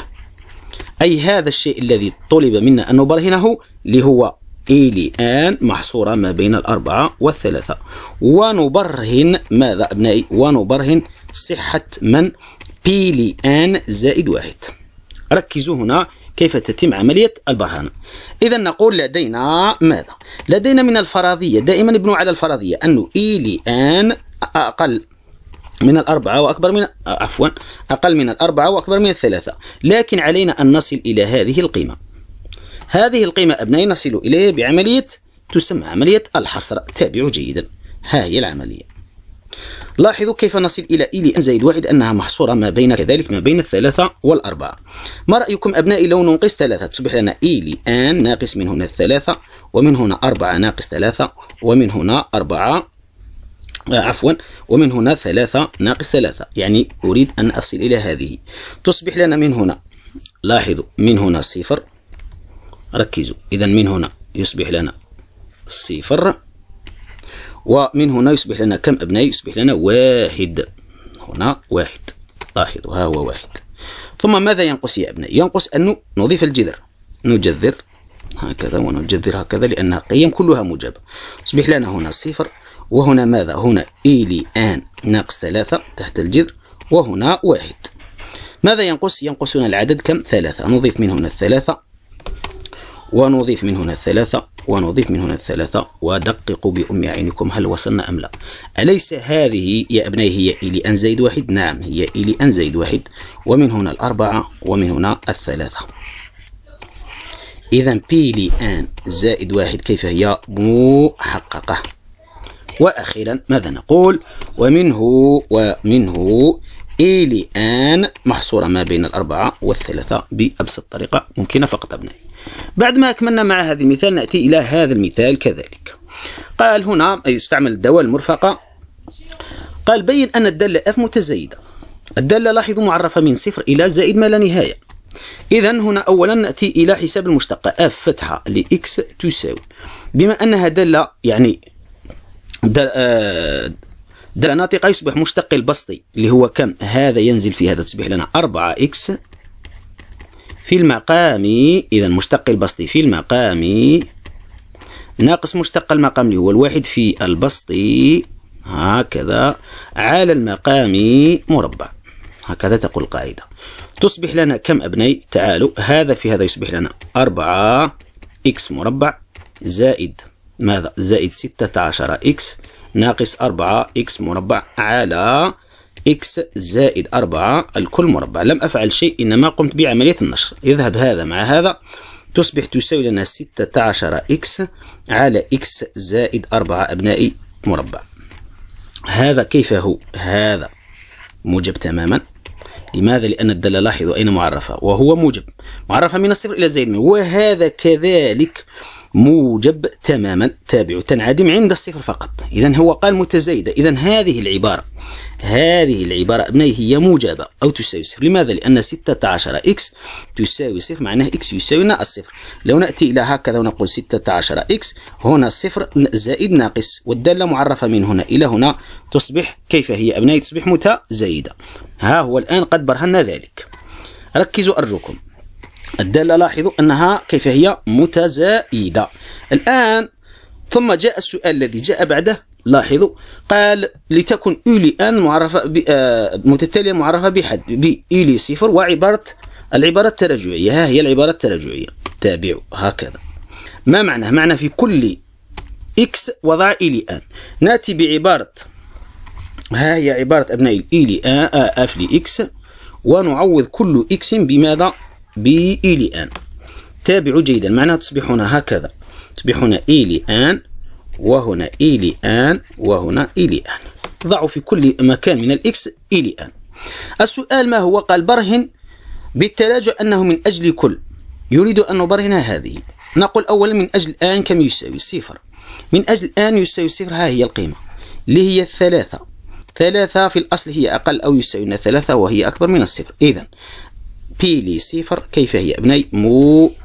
أي هذا الشيء الذي طلب منا أن نبرهنه اللي هو لي آن محصورة ما بين الأربعة والثلاثة ونبرهن ماذا أبنائي ونبرهن صحة من بي لي آن زائد واحد ركزوا هنا كيف تتم عملية البرهان إذا نقول لدينا ماذا؟ لدينا من الفرضية دائما نبنو على الفرضية أنه إي لي أن أقل من الأربعة وأكبر من عفوا أقل من الأربعة وأكبر من الثلاثة لكن علينا أن نصل إلى هذه القيمة هذه القيمة أبنائي نصل إليها بعملية تسمى عملية الحصر تابعوا جيدا ها هي العملية لاحظوا كيف نصل إلى إي لأن زائد واحد أنها محصورة ما بين كذلك ما بين الثلاثة والأربعة ما رأيكم أبنائي لو ننقص ثلاثة تصبح لنا إي لأن ناقص من هنا الثلاثة ومن هنا أربعة ناقص ثلاثة ومن هنا أربعة آه، عفوا ومن هنا ثلاثة ناقص ثلاثة يعني أريد أن أصل إلى هذه تصبح لنا من هنا لاحظوا من هنا صفر ركزوا إذا من هنا يصبح لنا صفر ومن هنا يصبح لنا كم أبناء يصبح لنا واحد هنا واحد لاحظوا ها هو واحد ثم ماذا ينقص يا أبنائي ينقص أن نضيف الجذر نجذر هكذا ونجذر هكذا لأنها قيم كلها موجبة يصبح لنا هنا صفر وهنا ماذا هنا إيلي e آن ناقص ثلاثة تحت الجذر وهنا واحد ماذا ينقص ينقصنا العدد كم ثلاثة نضيف من هنا الثلاثة ونضيف من هنا الثلاثة ونضيف من هنا الثلاثة ودققوا بأم عينكم هل وصلنا أم لا أليس هذه يا أبنائي هي إلي أن زائد واحد نعم هي إلي أن زائد واحد ومن هنا الأربعة ومن هنا الثلاثة إذا بي لي أن زائد واحد كيف هي محققة وأخيرا ماذا نقول ومنه ومنه إلي e أن محصورة ما بين الأربعة والثلاثة بأبسط طريقة ممكنة فقط أبنائي بعد ما أكملنا مع هذا المثال نأتي إلى هذا المثال كذلك قال هنا أي استعمل الدواء المرفقة قال بين أن الدالة F متزايدة الدالة لاحظوا معرفة من صفر إلى زائد ما لا نهاية إذا هنا أولا نأتي إلى حساب المشتقة F فتحة لإكس تساوي بما أنها دالة يعني آه، دالة ناطقة يصبح مشتق البسطي اللي هو كم هذا ينزل في هذا تصبح لنا 4 إكس في المقام إذا مشتق البسط في المقام ناقص مشتق المقام اللي هو الواحد في البسط هكذا على المقام مربع هكذا تقول القاعدة تصبح لنا كم أبني تعالوا هذا في هذا يصبح لنا أربعة إكس مربع زائد ماذا زائد ستة عشر إكس ناقص أربعة إكس مربع على إكس زائد 4 الكل مربع لم أفعل شيء إنما قمت بعملية النشر يذهب هذا مع هذا تصبح تساوي لنا 16 إكس على إكس زائد 4 أبنائي مربع هذا كيف هو هذا موجب تماما لماذا؟ لأن الدالة لاحظوا أين معرفة وهو موجب معرفة من الصفر إلى زائد وهذا كذلك موجب تماما تابع تنعدم عند الصفر فقط إذا هو قال متزايدة إذا هذه العبارة هذه العبارة أبنائي هي موجبة أو تساوي صفر لماذا؟ لأن 16 إكس تساوي صفر معناه إكس يساوي الصفر لو نأتي إلى هكذا ونقول 16 إكس هنا صفر زائد ناقص والدالة معرفة من هنا إلى هنا تصبح كيف هي أبنائي تصبح متزايدة ها هو الآن قد برهنا ذلك ركزوا أرجوكم الدالة لاحظوا أنها كيف هي متزايدة الآن ثم جاء السؤال الذي جاء بعده لاحظوا قال لتكن اولي ان معرفه ب... آه متتاليه معرفه بحد باولي صفر وعباره العباره التراجعيه ها هي العباره التراجعيه تابعوا هكذا ما معناه معنى في كل اكس وضع ايلي ان ناتي بعباره ها هي عباره ابناء الايلي ان آه اف آه، لاكس ونعوض كل اكس بماذا إلي آن تابعوا جيدا معناها تصبحون هكذا تصبحون إلي آن وهنا إلي آن وهنا إلي آن ضعوا في كل مكان من الإكس إلي آن السؤال ما هو قال برهن بالتراجع أنه من أجل كل يريد أن نبرهن هذه نقول أولا من أجل آن كم يساوي صفر من أجل آن يساوي صفر ها هي القيمة اللي هي الثلاثة ثلاثة في الأصل هي أقل أو يساوي ثلاثة وهي أكبر من الصفر إذا بي لي صفر كيف هي ابني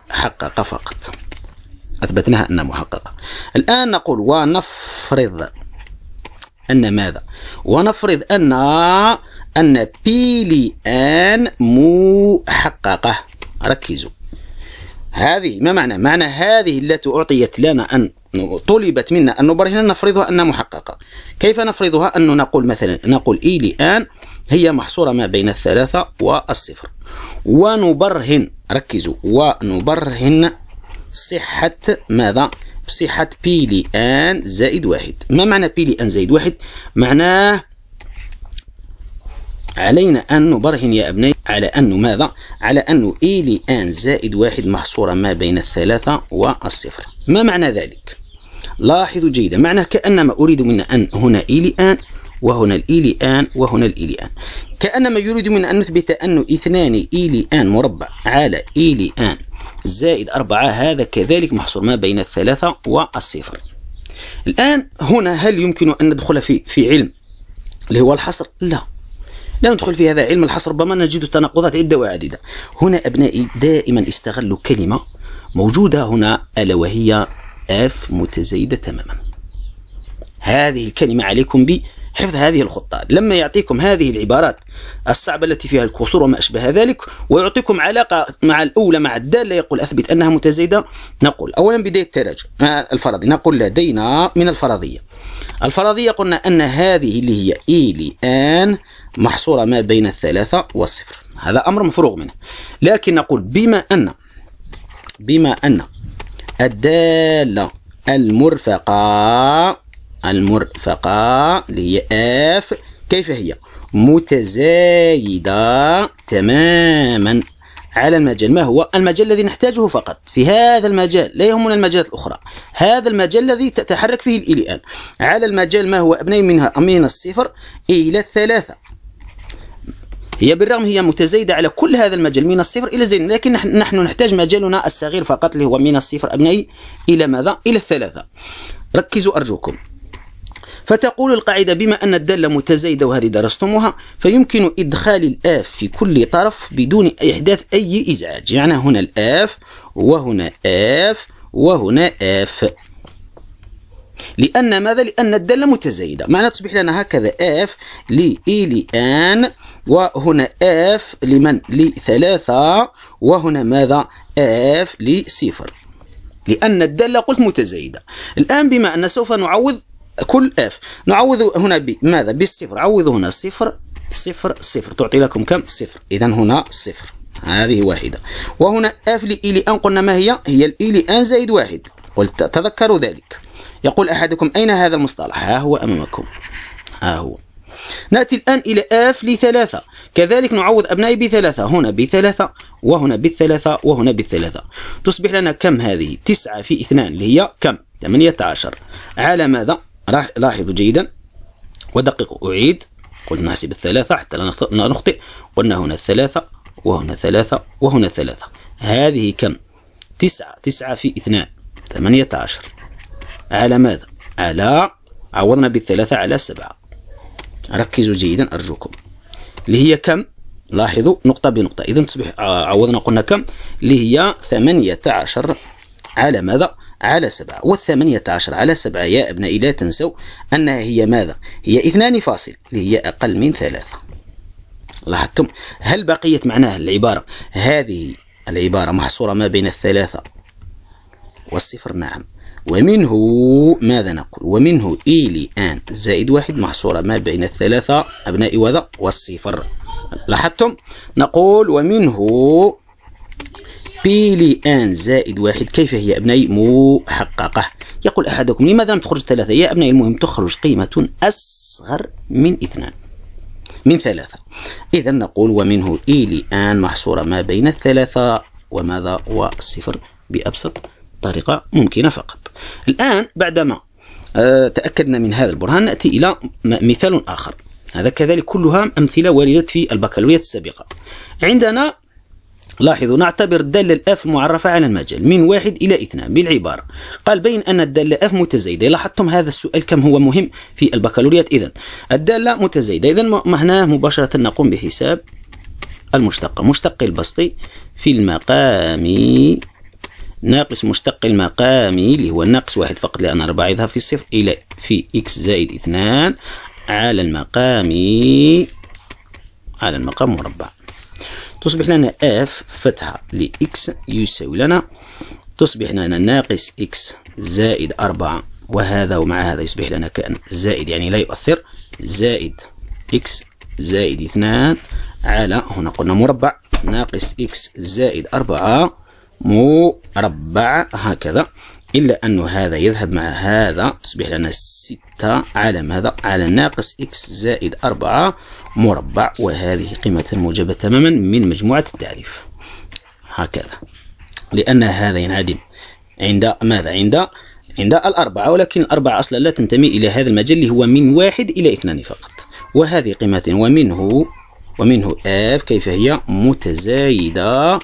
محققة فقط أثبتناها أنها محققة الآن نقول ونفرض أن ماذا ونفرض أن أن بي لي آن محققة ركزوا هذه ما معنى معنى هذه التي أعطيت لنا أن طلبت منا أن نبرهن نفرضها أنها محققة كيف نفرضها أن نقول مثلا نقول إي لآن هي محصورة ما بين الثلاثة والصفر ونبرهن ركزوا ونبرهن صحة ماذا صحة بي لان زائد واحد ما معنى بي لان زائد واحد معناه علينا أن نبرهن يا أبني على أنه ماذا؟ على أنه إي e لآن زائد واحد محصورة ما بين الثلاثة والصفر ما معنى ذلك؟ لاحظوا جيدا معنى كأنما أريد منا أن هنا إي e لآن وهنا الإيلي آن وهنا الإيلي آن كأنما يريد من أن نثبت أن اثنان إيلي آن مربع على إيلي آن زائد أربعة هذا كذلك محصور ما بين الثلاثة والصفر الآن هنا هل يمكن أن ندخل في في علم اللي هو الحصر؟ لا لا ندخل في هذا علم الحصر ربما نجد تناقضات عدة وعديدة هنا أبنائي دائما استغلوا كلمة موجودة هنا ألا وهي اف متزايدة تماما هذه الكلمة عليكم حفظ هذه الخطة لما يعطيكم هذه العبارات الصعبة التي فيها الكسور وما أشبه ذلك ويعطيكم علاقة مع الأولى مع الدالة يقول أثبت أنها متزايدة نقول أولا بداية التراجع مع آه، الفرضي نقول لدينا من الفرضية الفرضية قلنا أن هذه اللي هي لي آن محصورة ما بين الثلاثة والصفر هذا أمر مفروغ منه لكن نقول بما أن بما أن الدالة المرفقة المرفقة اللي هي اف كيف هي متزايدة تماما على المجال ما هو المجال الذي نحتاجه فقط في هذا المجال لا يهمنا المجالات الأخرى هذا المجال الذي تتحرك فيه الإليان على المجال ما هو أبني منها من الصفر إلى الثلاثة هي بالرغم هي متزايدة على كل هذا المجال من الصفر إلى زين لكن نحن نحتاج مجالنا الصغير فقط اللي هو من الصفر أبني إلى ماذا؟ إلى الثلاثة ركزوا أرجوكم فتقول القاعدة بما أن الدالة متزايدة وهذه درستموها فيمكن إدخال الآف في كل طرف بدون إحداث أي إزعاج يعني هنا الآف وهنا آف وهنا آف لأن ماذا؟ لأن الدالة متزايدة معنى تصبح لنا هكذا آف لإي لآن وهنا آف لمن؟ لثلاثة وهنا ماذا؟ آف لصفر لأن الدالة قلت متزايدة الآن بما أن سوف نعوض كل اف نعوض هنا بماذا بالصفر عوضوا هنا صفر صفر صفر تعطي لكم كم صفر اذا هنا صفر هذه واحدة وهنا اف لإي أن قلنا ما هي هي الإلي e أن زائد واحد قلت تذكروا ذلك يقول أحدكم أين هذا المصطلح ها هو أمامكم ها هو نأتي الآن إلى آف لثلاثة كذلك نعوض أبنائي بثلاثة هنا بثلاثة وهنا بالثلاثة وهنا بالثلاثة تصبح لنا كم هذه تسعة في اثنان اللي هي كم 18 على ماذا لاحظوا جيدا ودققوا أعيد قلنا نحسب الثلاثة حتى لا نخطئ قلنا هنا ثلاثة وهنا ثلاثة وهنا ثلاثة هذه كم؟ تسعة تسعة في اثنان ثمانية عشر على ماذا؟ على عوضنا بالثلاثة على سبعة ركزوا جيدا أرجوكم اللي هي كم؟ لاحظوا نقطة بنقطة إذا تصبح آه، عوضنا قلنا كم؟ اللي هي ثمانية عشر على ماذا؟ على سبعة والثمانية عشر على سبعة يا أبنائي لا تنسوا أنها هي ماذا هي اثنان فاصل اللي هي أقل من ثلاثة لاحظتم هل بقيت معناه العبارة هذه العبارة محصورة ما بين الثلاثة والصفر نعم ومنه ماذا نقول ومنه إلي آن زائد واحد محصورة ما بين الثلاثة أبنائي وذا والصفر لاحظتم نقول ومنه بي ان زائد واحد كيف هي أبني محققة يقول أحدكم لماذا لم تخرج ثلاثة يا أبني المهم تخرج قيمة أصغر من اثنان من ثلاثة إذا نقول ومنه إي ان محصورة ما بين الثلاثة وماذا والصفر بأبسط طريقة ممكنة فقط الآن بعدما آه، تأكدنا من هذا البرهان نأتي إلى مثال آخر هذا كذلك كلها أمثلة وردت في البكالوريات السابقة عندنا لاحظوا نعتبر الدالة الأف معرفة على المجال من واحد إلى اثنان بالعبارة قال بين أن الدالة أف متزايدة لاحظتم هذا السؤال كم هو مهم في البكالوريات إذا الدالة متزايدة إذا هنا مباشرة نقوم بحساب المشتقة مشتق البسطي في المقام ناقص مشتق المقامي اللي هو ناقص واحد فقط لأن أربعة يذهب في الصفر إلى في إكس زائد اثنان على المقام على المقام مربع تصبح لنا اف فتحة لإكس يساوي لنا تصبح لنا ناقص إكس زائد أربعة وهذا ومع هذا يصبح لنا كأن زائد يعني لا يؤثر زائد إكس زائد اثنان على هنا قلنا مربع ناقص إكس زائد أربعة مربع هكذا إلا أن هذا يذهب مع هذا تصبح لنا ستة على ماذا؟ على ناقص إكس زائد أربعة مربع وهذه قيمة موجبة تماما من مجموعة التعريف هكذا لأن هذا ينعدم عند ماذا؟ عند عند الأربعة ولكن الأربعة أصلا لا تنتمي إلى هذا المجال اللي هو من واحد إلى اثنان فقط وهذه قيمة ومنه ومنه اف كيف هي متزايدة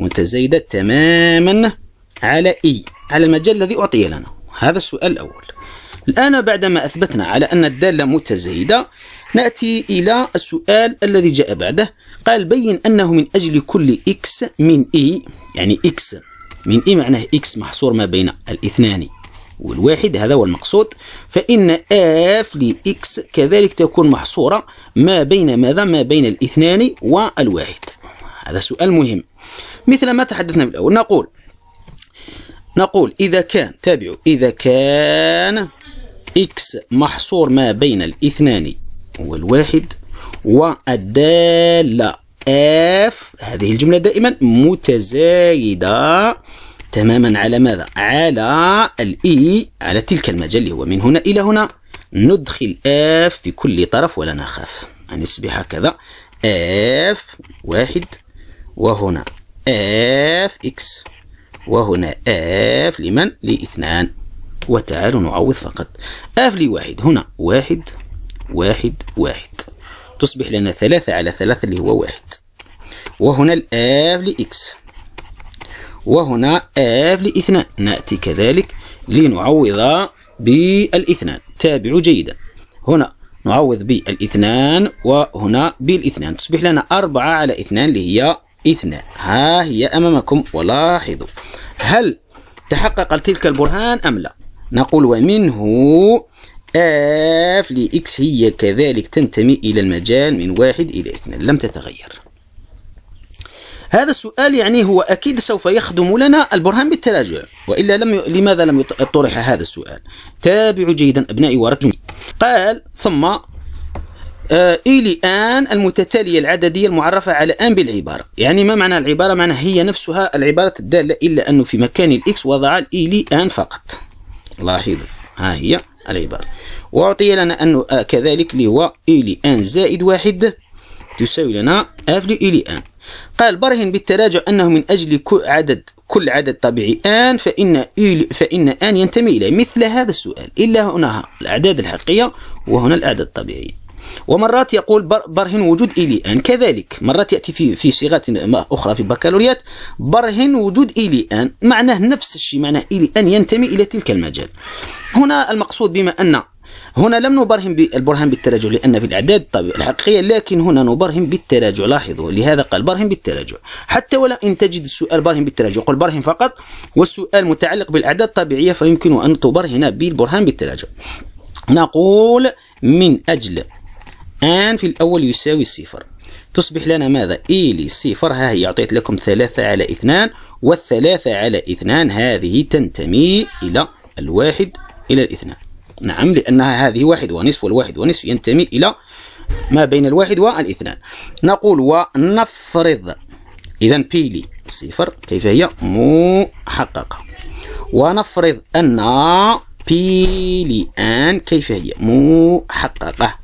متزايدة تماما على اي e. على المجال الذي أعطي لنا هذا السؤال الأول الآن بعدما أثبتنا على أن الدالة متزايدة نأتي إلى السؤال الذي جاء بعده قال بين أنه من أجل كل إكس من إي يعني إكس من إي معناه إكس محصور ما بين الاثنان والواحد هذا هو المقصود فإن آف لإكس كذلك تكون محصورة ما بين ماذا ما بين الاثنان والواحد هذا سؤال مهم مثل ما تحدثنا بالأول نقول نقول إذا كان تابعوا إذا كان إكس محصور ما بين الاثنان والواحد والدالة اف هذه الجملة دائما متزايدة تماما على ماذا؟ على الاي e، على تلك المجال اللي هو من هنا إلى هنا ندخل اف في كل طرف ولا نخاف أن يصبح هكذا اف واحد وهنا اف اكس وهنا آف لمن لاثنان وتعالوا نعوض فقط آف لواحد هنا واحد واحد واحد تصبح لنا ثلاثة على ثلاثة اللي هو واحد وهنا الآف لإكس وهنا آف لاثنان نأتي كذلك لنعوض بالاثنان تابعوا جيدا هنا نعوض بالاثنان وهنا بالاثنان تصبح لنا أربعة على اثنان اللي هي اثنان ها هي أمامكم ولاحظوا هل تحقق تلك البرهان أم لا نقول ومنه اف لإكس هي كذلك تنتمي إلى المجال من واحد إلى اثنين لم تتغير هذا السؤال يعني هو أكيد سوف يخدم لنا البرهان بالتراجع وإلا لم ي... لماذا لم يطرح هذا السؤال تابعوا جيدا أبنائي ورجوني قال ثم آه، إلى آن المتتالية العددية المعرفة على آن بالعبارة يعني ما معنى العبارة معنى هي نفسها العبارة الدالة إلا أنه في مكان الإكس وضع الإلي آن فقط لاحظوا ها هي العبارة وأعطي لنا أنه آه، كذلك اللي هو إلي آن زائد واحد تساوي لنا اف لإلي آن قال برهن بالتراجع أنه من أجل عدد كل عدد طبيعي آن فإن إلي فإن آن ينتمي إليه مثل هذا السؤال إلا هنا الأعداد الحقيقية وهنا الأعداد الطبيعية ومرات يقول برهن وجود إيليان كذلك مرات يأتي في في صيغات أخرى في البكالوريات برهن وجود إيليان معناه نفس الشيء معناه إيليان ينتمي إلى تلك المجال هنا المقصود بما أن هنا لم نبرهن بالبرهان بالتراجع لأن في الأعداد الحقيقية لكن هنا نبرهن بالتراجع لاحظوا لهذا قال برهن بالتراجع حتى ولا إن تجد السؤال برهن بالتراجع قل برهن فقط والسؤال متعلق بالأعداد الطبيعية فيمكن أن تبرهن بالبرهان بالتراجع نقول من أجل آن في الأول يساوي الصفر تصبح لنا ماذا إي للصفر ها هي أعطيت لكم ثلاثة على اثنان والثلاثة على اثنان هذه تنتمي إلى الواحد إلى الاثنان نعم لأنها هذه واحد ونصف والواحد ونصف ينتمي إلى ما بين الواحد والاثنان نقول ونفرض إذا بي لي صفر كيف هي محققة ونفرض أن بي لي آن كيف هي محققة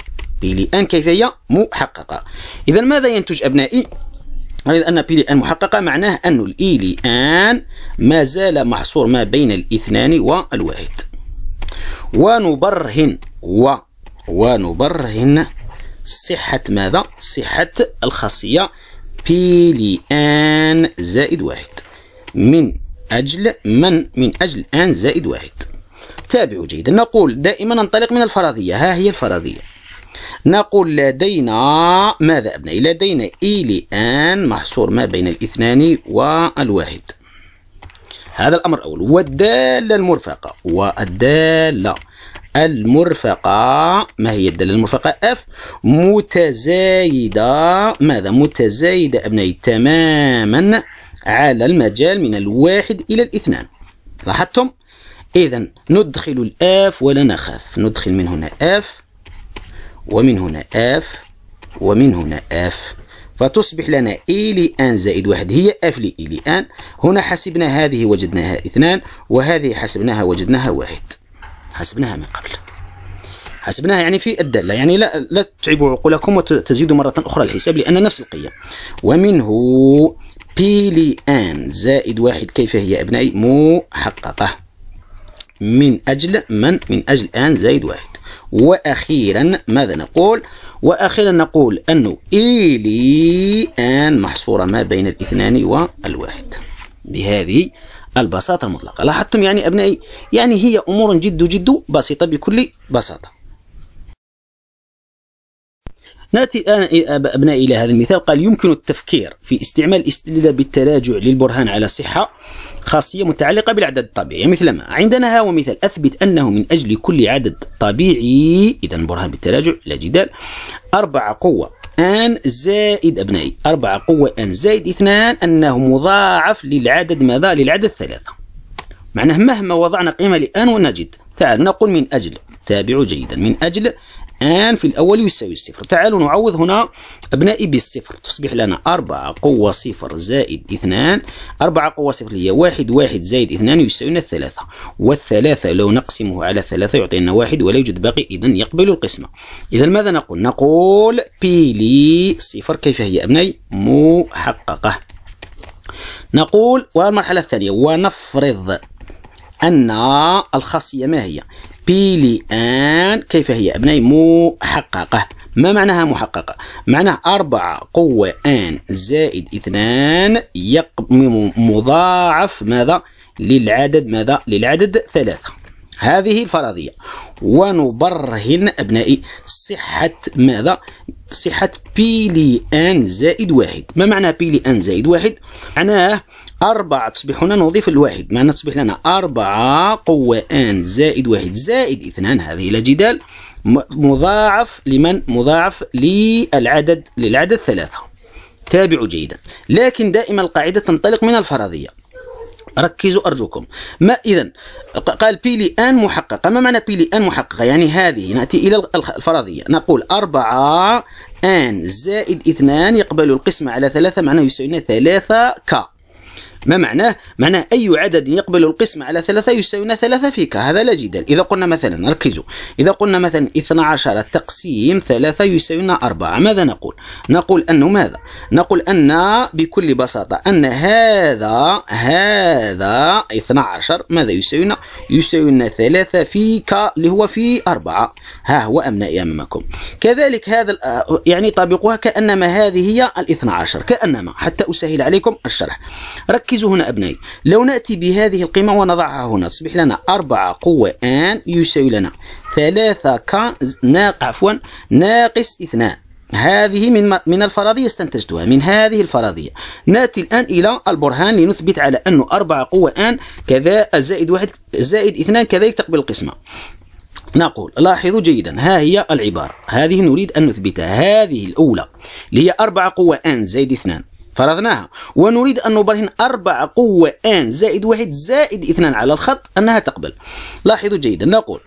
بيلي ان كيفية محققة إذا ماذا ينتج أبنائي؟ أريد أن بي لي أن محققة معناه أن الايلي أن ما زال محصور ما بين الاثنان والواحد ونبرهن و ونبرهن صحة ماذا؟ صحة الخاصية بي لي أن زائد واحد من أجل من من أجل أن زائد واحد تابعوا جيدا نقول دائما ننطلق من الفرضية ها هي الفرضية نقول لدينا ماذا أبنائي لدينا إي أن محصور ما بين الاثنان والواحد هذا الأمر الأول والدالة المرفقة والدالة المرفقة ما هي الدالة المرفقة اف متزايدة ماذا متزايدة أبنائي تماما على المجال من الواحد إلى الاثنان لاحظتم إذا ندخل الآف ولا نخاف ندخل من هنا آف ومن هنا اف ومن هنا اف فتصبح لنا اي e لان زائد واحد هي اف لي e لان هنا حسبنا هذه وجدناها اثنان وهذه حسبناها وجدناها واحد حسبناها من قبل حسبناها يعني في الدالة يعني لا لا تتعبوا عقولكم وتزيدوا مرة أخرى الحساب لأن نفس القيم ومنه بي لآن زائد واحد كيف هي أبنائي محققة من أجل من من أجل آن زائد واحد وأخيرا ماذا نقول وأخيرا نقول أنه إلي أن محصورة ما بين الاثنان والواحد بهذه البساطة المطلقة لاحظتم يعني أبنائي يعني هي أمور جد جد بسيطة بكل بساطة نأتي الآن أبنائي إلى هذا المثال قال يمكن التفكير في استعمال الاستدلال بالتراجع للبرهان على الصحة خاصية متعلقة بالعدد الطبيعي مثل ما عندنا ها ومثال أثبت أنه من أجل كل عدد طبيعي إذا برهان بالتراجع لا جدال أربعة قوة أن زائد أبنائي أربعة قوة أن زائد اثنان أنه مضاعف للعدد ماذا للعدد ثلاثة معناه مهما وضعنا قيمة لأن ونجد تعال نقول من أجل تابعوا جيدا من أجل ان في الأول يساوي الصفر تعالوا نعوض هنا أبنائي بالصفر تصبح لنا 4 قوة صفر زائد 2 4 قوة صفر هي 1 1 زائد 2 يساوينا 3 والثلاثة لو نقسمه على 3 يعطينا 1 ولا يوجد باقي إذا يقبل القسمة إذا ماذا نقول نقول بي لي صفر كيف هي أبنائي محققة نقول والمرحلة الثانية ونفرض أن الخاصية ما هي بيلي آن كيف هي أبنائي محققة ما معناها محققة؟ معناها أربعة قوة آن زائد اثنان يقمم مضاعف ماذا؟ للعدد ماذا؟ للعدد ثلاثة هذه الفرضية ونبرهن أبنائي صحة ماذا؟ صحة بيلي آن زائد واحد ما معنى بيلي آن زائد واحد؟ معناه أربعة تصبح هنا نضيف الواحد معنا تصبح لنا أربعة قوة آن زائد واحد زائد اثنان هذه لا جدال مضاعف لمن مضاعف للعدد للعدد ثلاثة تابعوا جيدا لكن دائما القاعدة تنطلق من الفرضية ركزوا أرجوكم ما إذا قال بيلي آن محققة ما معنى بيلي آن محققة يعني هذه نأتي إلى الفرضية نقول أربعة آن زائد اثنان يقبل القسمة على ثلاثة معناه يساوينا ثلاثة كا ما معناه؟ معناه أي عدد يقبل القسمة على ثلاثة يساوينا ثلاثة فيك هذا لا جدال إذا قلنا مثلا ركزوا إذا قلنا مثلا 12 تقسيم ثلاثة يساوينا أربعة ماذا نقول؟ نقول أنه ماذا؟ نقول أن بكل بساطة أن هذا هذا 12 ماذا يساوينا؟ يساوينا ثلاثة فيك اللي هو في أربعة ها هو أمنائي أمامكم كذلك هذا آه، يعني طابقوها كأنما هذه هي ال عشر كأنما حتى أسهل عليكم الشرح ركز ركزوا هنا أبنائي لو نأتي بهذه القيمة ونضعها هنا تصبح لنا 4 قوة ان يساوي لنا 3 ك ناق عفوا ناقص 2 هذه من من الفرضية استنتجتها من هذه الفرضية نأتي الآن إلى البرهان لنثبت على أنه 4 قوة ان كذا زائد واحد زائد 2 كذلك تقبل القسمة نقول لاحظوا جيدا ها هي العبارة هذه نريد أن نثبتها هذه الأولى اللي هي 4 قوة ان زائد 2 فرضناها ونريد أن نبرهن أربع قوة N زائد واحد زائد اثنان على الخط أنها تقبل لاحظوا جيدا نقول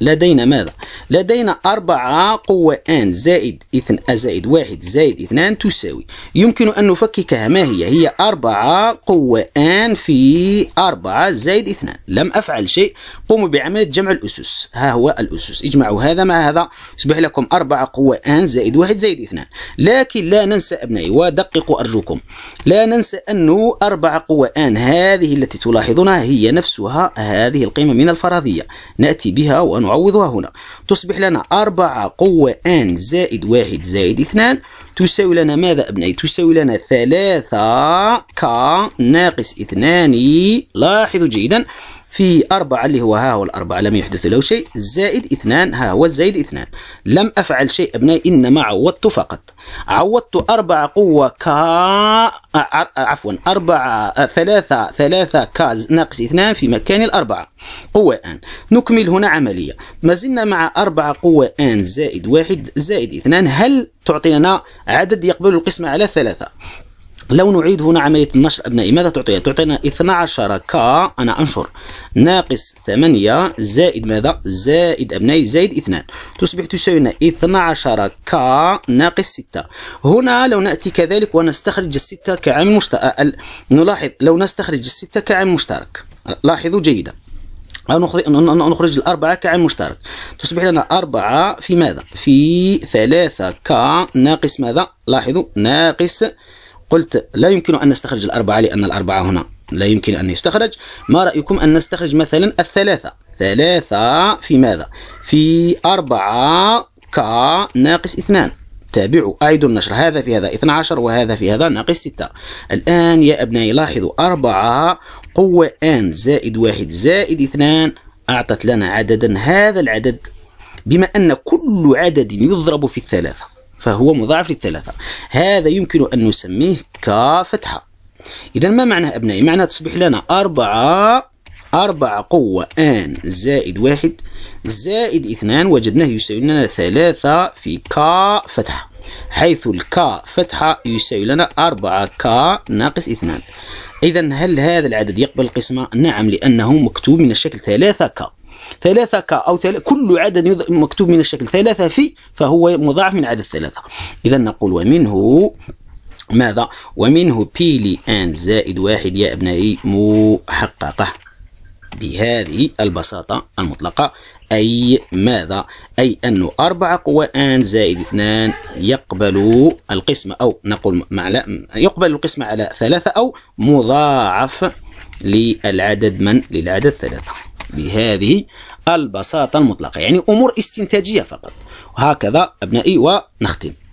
لدينا ماذا؟ لدينا 4 قوة n زائد 2 آه، زائد 1 زائد 2 تساوي يمكن أن نفككها ما هي؟ هي 4 قوة n في 4 زائد 2 لم أفعل شيء قوموا بعملية جمع الأسس ها هو الأسس اجمعوا هذا مع هذا يصبح لكم 4 قوة n زائد 1 زائد 2 لكن لا ننسى أبنائي ودققوا أرجوكم لا ننسى أنه 4 قوة n هذه التي تلاحظونها هي نفسها هذه القيمة من الفرضية نأتي بها ونعرف نعوضها هنا تصبح لنا 4 قوة n زائد 1 زائد 2 تساوي لنا ماذا أبنائي تساوي لنا 3 ك ناقص 2 لاحظوا جيدا في أربعة اللي هو ها هو الأربعة لم يحدث له شيء زائد اثنان ها هو زائد اثنان لم أفعل شيء أبنائي إنما عوضت فقط عوضت أربعة قوة كا آه، آه، عفوا أربعة آه، ثلاثة ثلاثة كا ناقص اثنان في مكان الأربعة قوة آن نكمل هنا عملية ما زلنا مع أربعة قوة آن زائد واحد زائد اثنان هل تعطينا عدد يقبل القسمة على ثلاثة لو نعيد هنا عملية النشر أبنائي ماذا تعطينا؟ تعطينا 12 ك أنا أنشر ناقص 8 زائد ماذا؟ زائد أبنائي زائد 2 تصبح تساوي لنا 12 ك ناقص 6 هنا لو نأتي كذلك ونستخرج الستة كعامل مشترك نلاحظ لو نستخرج الستة كعامل مشترك لاحظوا جيدا أو نخرج الأربعة كعامل مشترك تصبح لنا أربعة في ماذا؟ في ثلاثة ك ناقص ماذا؟ لاحظوا ناقص قلت لا يمكن أن نستخرج الأربعة لأن الأربعة هنا لا يمكن أن يستخرج ما رأيكم أن نستخرج مثلا الثلاثة ثلاثة في ماذا؟ في أربعة ك ناقص اثنان تابعوا أعيدوا النشر هذا في هذا 12 وهذا في هذا ناقص 6 الآن يا أبنائي لاحظوا 4 قوة n زائد 1 زائد 2 أعطت لنا عددا هذا العدد بما أن كل عدد يضرب في الثلاثة فهو مضاعف للثلاثة هذا يمكن أن نسميه فتحة إذا ما معنى أبنائي معنى تصبح لنا أربعة أربعة قوة آن زائد واحد زائد اثنان وجدناه يساوي لنا ثلاثة في كا فتحة حيث الكا فتحة يساوي لنا أربعة كا ناقص اثنان إذا هل هذا العدد يقبل القسمة؟ نعم لأنه مكتوب من الشكل ثلاثة كا ثلاثة ك أو ثلاثة كل عدد مكتوب من الشكل ثلاثة في فهو مضاعف من عدد ثلاثة إذا نقول ومنه ماذا ومنه بي لي ان زائد واحد يا أبنائي محققة بهذه البساطة المطلقة أي ماذا؟ أي أن أربعة قوى آن زائد اثنان يقبل القسمة أو نقول مع لا يقبل القسمة على ثلاثة أو مضاعف للعدد من؟ للعدد ثلاثة بهذه البساطة المطلقة يعني أمور استنتاجية فقط وهكذا أبنائي ونختم